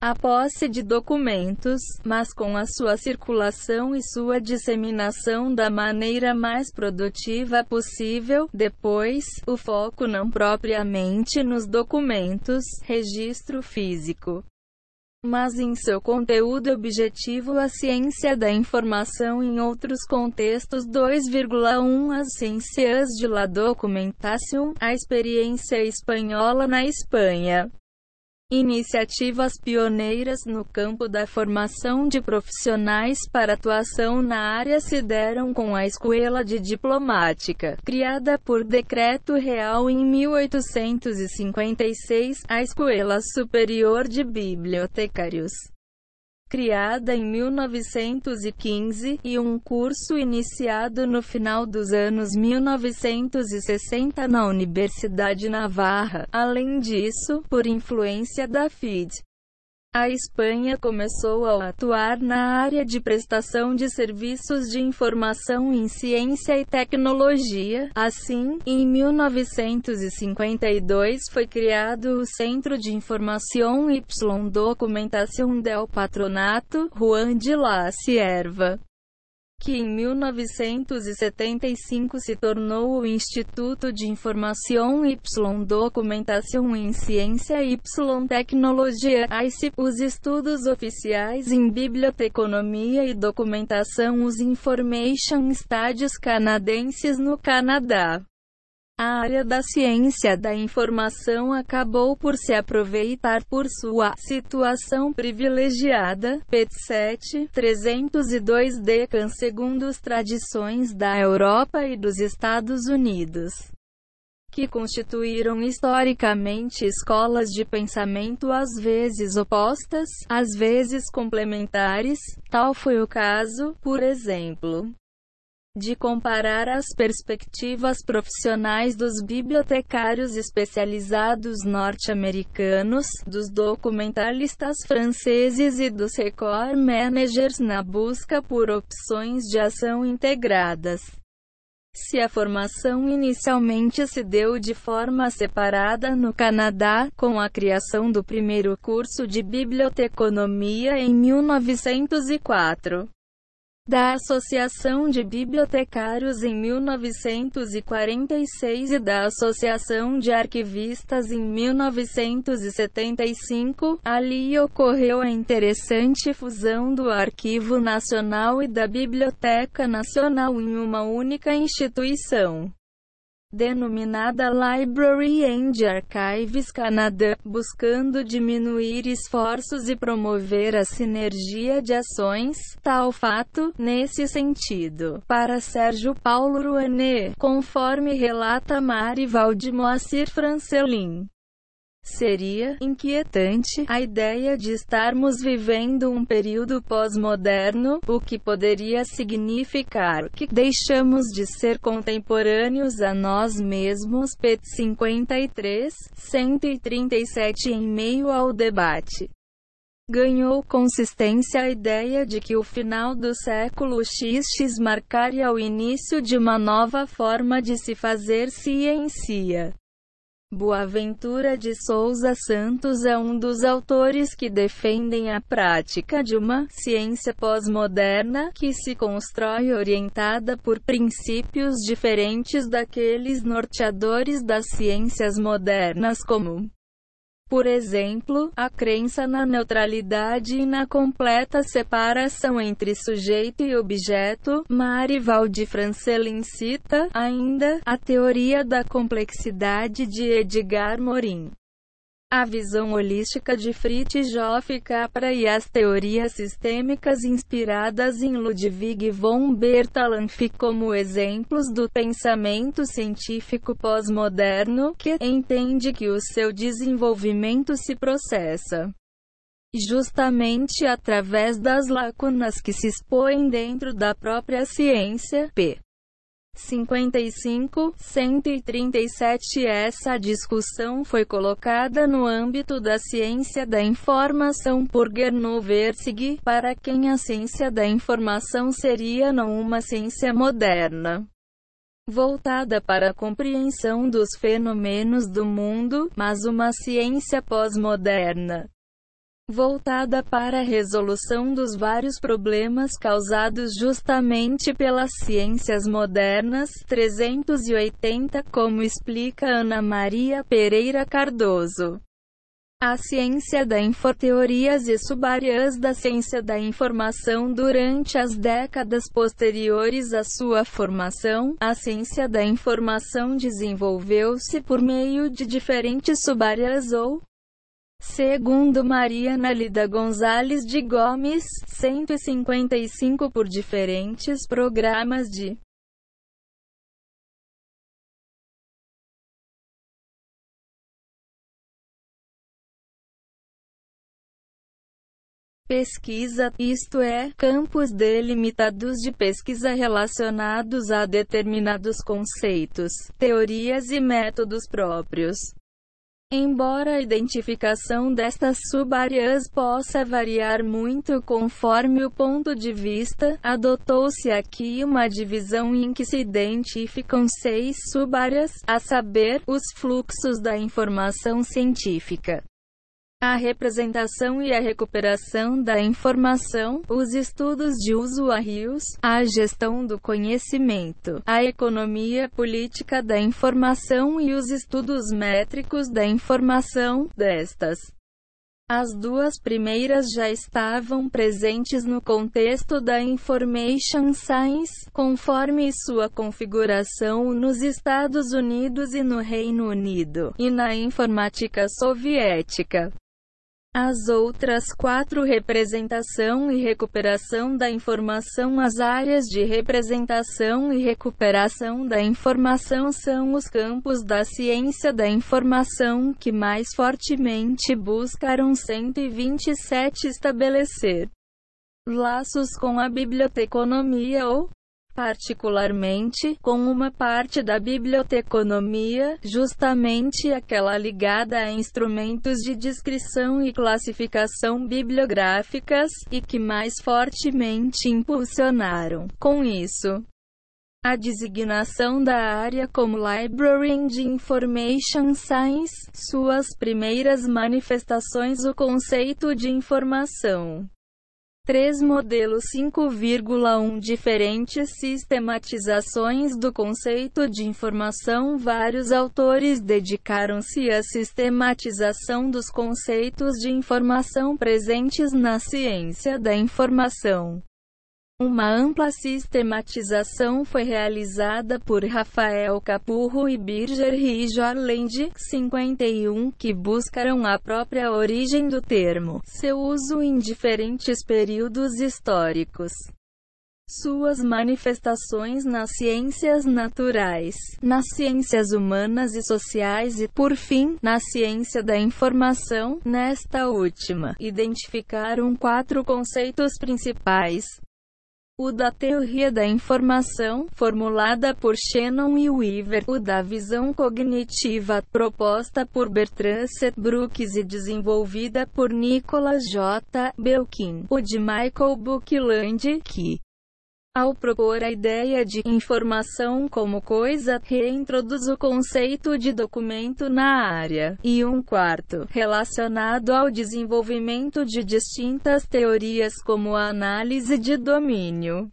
a posse de documentos, mas com a sua circulação e sua disseminação da maneira mais produtiva possível. Depois, o foco não propriamente nos documentos, registro físico, mas em seu conteúdo objetivo a ciência da informação em outros contextos 2,1 As ciências de la documentación, a experiência espanhola na Espanha. Iniciativas pioneiras no campo da formação de profissionais para atuação na área se deram com a Escola de Diplomática, criada por decreto real em 1856, a Escola Superior de Bibliotecários criada em 1915, e um curso iniciado no final dos anos 1960 na Universidade Navarra. Além disso, por influência da FID, a Espanha começou a atuar na área de prestação de serviços de informação em ciência e tecnologia. Assim, em 1952 foi criado o Centro de Informação y Documentação del Patronato Juan de la Cierva que em 1975 se tornou o Instituto de Informação y Documentação em Ciência y Tecnologia ICE. Os estudos oficiais em Biblioteconomia e Documentação Os Information Studies Canadenses no Canadá. A área da ciência da informação acabou por se aproveitar por sua situação privilegiada. PET 7, 302 Decan segundo as tradições da Europa e dos Estados Unidos que constituíram historicamente escolas de pensamento às vezes opostas, às vezes complementares. Tal foi o caso, por exemplo, de comparar as perspectivas profissionais dos bibliotecários especializados norte-americanos, dos documentalistas franceses e dos record managers na busca por opções de ação integradas. Se a formação inicialmente se deu de forma separada no Canadá, com a criação do primeiro curso de biblioteconomia em 1904, da Associação de Bibliotecários em 1946 e da Associação de Arquivistas em 1975. Ali ocorreu a interessante fusão do Arquivo Nacional e da Biblioteca Nacional em uma única instituição denominada Library and Archives Canada, buscando diminuir esforços e promover a sinergia de ações, tal fato, nesse sentido, para Sérgio Paulo Rouanet, conforme relata Mari Moacir Francelin. Seria inquietante a ideia de estarmos vivendo um período pós-moderno, o que poderia significar que deixamos de ser contemporâneos a nós mesmos. P. 53, 137 Em meio ao debate, ganhou consistência a ideia de que o final do século XX marcaria o início de uma nova forma de se fazer ciência. Boaventura de Souza Santos é um dos autores que defendem a prática de uma ciência pós-moderna que se constrói orientada por princípios diferentes daqueles norteadores das ciências modernas como por exemplo, a crença na neutralidade e na completa separação entre sujeito e objeto, de Francelin cita, ainda, a teoria da complexidade de Edgar Morin. A visão holística de Fritjof Capra e as teorias sistêmicas inspiradas em Ludwig von Bertalanffy como exemplos do pensamento científico pós-moderno, que entende que o seu desenvolvimento se processa justamente através das lacunas que se expõem dentro da própria ciência, p. 55, 137 Essa discussão foi colocada no âmbito da ciência da informação por Gernot Versig, para quem a ciência da informação seria não uma ciência moderna voltada para a compreensão dos fenômenos do mundo, mas uma ciência pós-moderna voltada para a resolução dos vários problemas causados justamente pelas ciências modernas, 380, como explica Ana Maria Pereira Cardoso. A ciência da infoteorias e subáreas da ciência da informação durante as décadas posteriores à sua formação, a ciência da informação desenvolveu-se por meio de diferentes subáreas ou Segundo Mariana Lida Gonzalez de Gomes, 155 por diferentes programas de pesquisa, isto é, campos delimitados de pesquisa relacionados a determinados conceitos, teorias e métodos próprios. Embora a identificação destas subáreas possa variar muito conforme o ponto de vista, adotou-se aqui uma divisão em que se identificam seis subáreas, a saber, os fluxos da informação científica, a representação e a recuperação da informação, os estudos de usuários, a gestão do conhecimento, a economia política da informação e os estudos métricos da informação, destas. As duas primeiras já estavam presentes no contexto da Information Science, conforme sua configuração nos Estados Unidos e no Reino Unido, e na informática soviética. As outras quatro representação e recuperação da informação As áreas de representação e recuperação da informação são os campos da ciência da informação que mais fortemente buscaram 127 estabelecer laços com a biblioteconomia ou particularmente com uma parte da biblioteconomia, justamente aquela ligada a instrumentos de descrição e classificação bibliográficas, e que mais fortemente impulsionaram, com isso, a designação da área como Library and Information Science, suas primeiras manifestações o conceito de informação Três modelos 5,1 diferentes sistematizações do conceito de informação. Vários autores dedicaram-se à sistematização dos conceitos de informação presentes na ciência da informação. Uma ampla sistematização foi realizada por Rafael Capurro e Birger Rijorland, 51, que buscaram a própria origem do termo, seu uso em diferentes períodos históricos suas manifestações nas ciências naturais, nas ciências humanas e sociais e, por fim, na ciência da informação. Nesta última, identificaram quatro conceitos principais o da teoria da informação, formulada por Shannon e Weaver, o da visão cognitiva, proposta por Bertrand C. Brooks e desenvolvida por Nicholas J. Belkin, o de Michael Buckland, que ao propor a ideia de informação como coisa, reintroduz o conceito de documento na área, e um quarto, relacionado ao desenvolvimento de distintas teorias como a análise de domínio.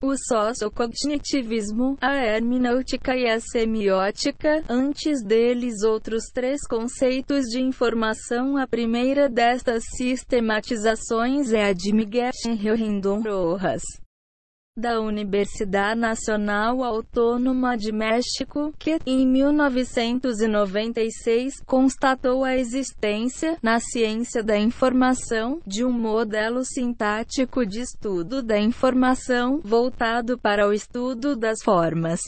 O sociocognitivismo, a hermenêutica e a semiótica, antes deles outros três conceitos de informação. A primeira destas sistematizações é a de Miguel Henrique Rojas da Universidade Nacional Autônoma de México, que, em 1996, constatou a existência, na ciência da informação, de um modelo sintático de estudo da informação voltado para o estudo das formas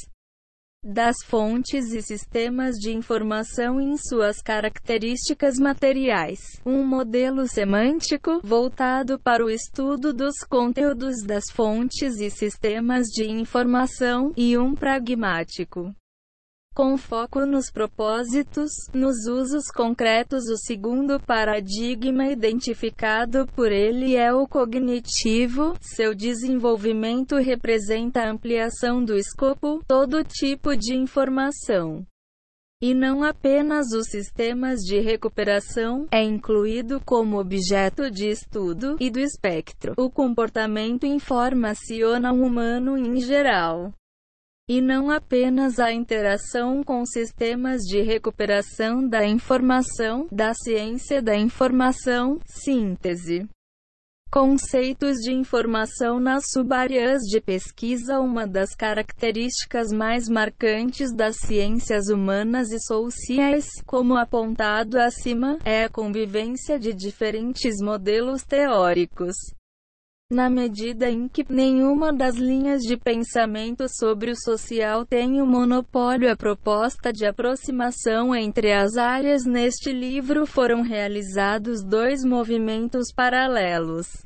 das fontes e sistemas de informação em suas características materiais. Um modelo semântico voltado para o estudo dos conteúdos das fontes e sistemas de informação, e um pragmático com foco nos propósitos, nos usos concretos, o segundo paradigma identificado por ele é o cognitivo. Seu desenvolvimento representa a ampliação do escopo, todo tipo de informação. E não apenas os sistemas de recuperação, é incluído como objeto de estudo, e do espectro. O comportamento informacional humano em geral e não apenas a interação com sistemas de recuperação da informação, da ciência da informação, síntese. Conceitos de informação nas subáreas de pesquisa Uma das características mais marcantes das ciências humanas e sociais, como apontado acima, é a convivência de diferentes modelos teóricos na medida em que nenhuma das linhas de pensamento sobre o social tem o um monopólio. A proposta de aproximação entre as áreas neste livro foram realizados dois movimentos paralelos.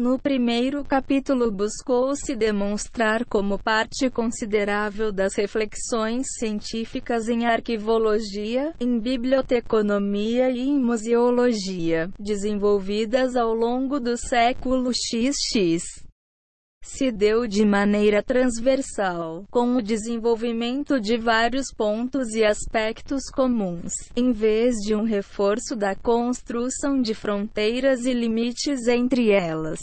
No primeiro capítulo buscou-se demonstrar como parte considerável das reflexões científicas em arquivologia, em biblioteconomia e em museologia, desenvolvidas ao longo do século XX se deu de maneira transversal, com o desenvolvimento de vários pontos e aspectos comuns, em vez de um reforço da construção de fronteiras e limites entre elas.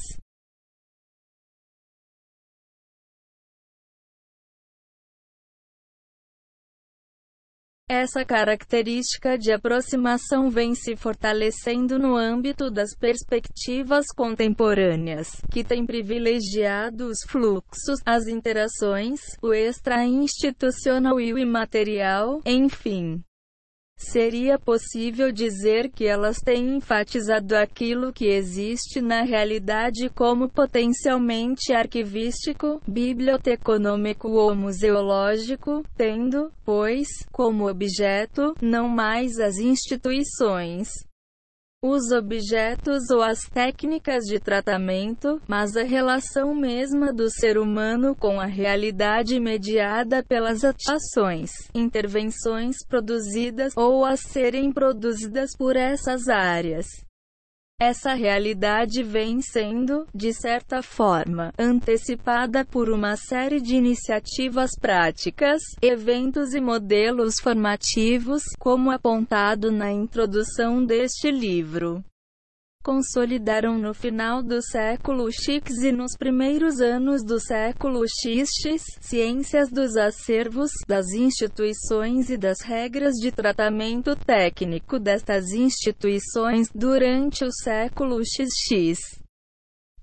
Essa característica de aproximação vem se fortalecendo no âmbito das perspectivas contemporâneas, que têm privilegiado os fluxos, as interações, o extra-institucional e o imaterial, enfim. Seria possível dizer que elas têm enfatizado aquilo que existe na realidade como potencialmente arquivístico, biblioteconômico ou museológico, tendo, pois, como objeto, não mais as instituições os objetos ou as técnicas de tratamento, mas a relação mesma do ser humano com a realidade mediada pelas ações, intervenções produzidas ou a serem produzidas por essas áreas. Essa realidade vem sendo, de certa forma, antecipada por uma série de iniciativas práticas, eventos e modelos formativos, como apontado na introdução deste livro consolidaram no final do século X e nos primeiros anos do século XX, ciências dos acervos, das instituições e das regras de tratamento técnico destas instituições durante o século XX.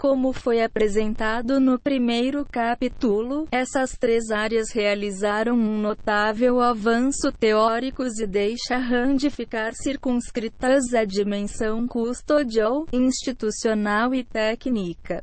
Como foi apresentado no primeiro capítulo, essas três áreas realizaram um notável avanço teórico e deixa de ficar circunscritas à dimensão custodial, institucional e técnica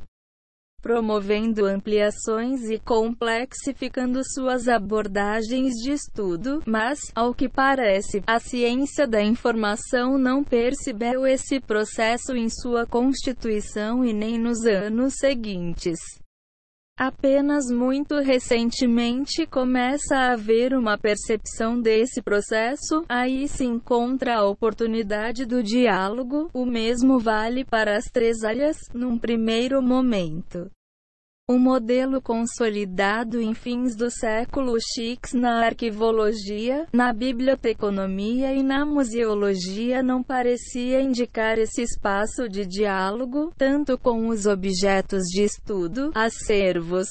promovendo ampliações e complexificando suas abordagens de estudo, mas, ao que parece, a ciência da informação não percebeu esse processo em sua constituição e nem nos anos seguintes. Apenas muito recentemente começa a haver uma percepção desse processo, aí se encontra a oportunidade do diálogo, o mesmo vale para as três áreas, num primeiro momento. Um modelo consolidado em fins do século X na arquivologia, na biblioteconomia e na museologia não parecia indicar esse espaço de diálogo, tanto com os objetos de estudo, acervos,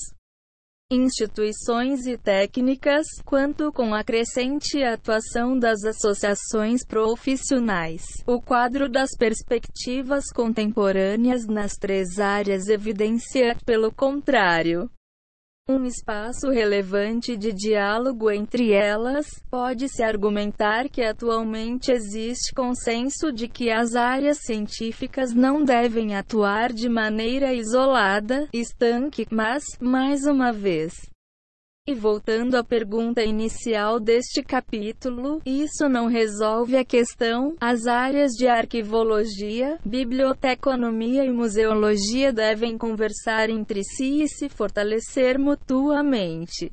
instituições e técnicas, quanto com a crescente atuação das associações profissionais. O quadro das perspectivas contemporâneas nas três áreas evidencia, pelo contrário, um espaço relevante de diálogo entre elas, pode-se argumentar que atualmente existe consenso de que as áreas científicas não devem atuar de maneira isolada, estanque, mas, mais uma vez, e voltando à pergunta inicial deste capítulo, isso não resolve a questão. As áreas de arquivologia, biblioteconomia e museologia devem conversar entre si e se fortalecer mutuamente.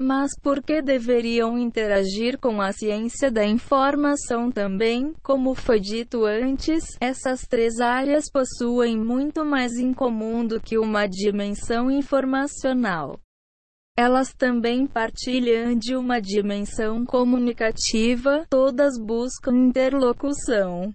Mas por que deveriam interagir com a ciência da informação também? Como foi dito antes, essas três áreas possuem muito mais em comum do que uma dimensão informacional. Elas também partilham de uma dimensão comunicativa, todas buscam interlocução.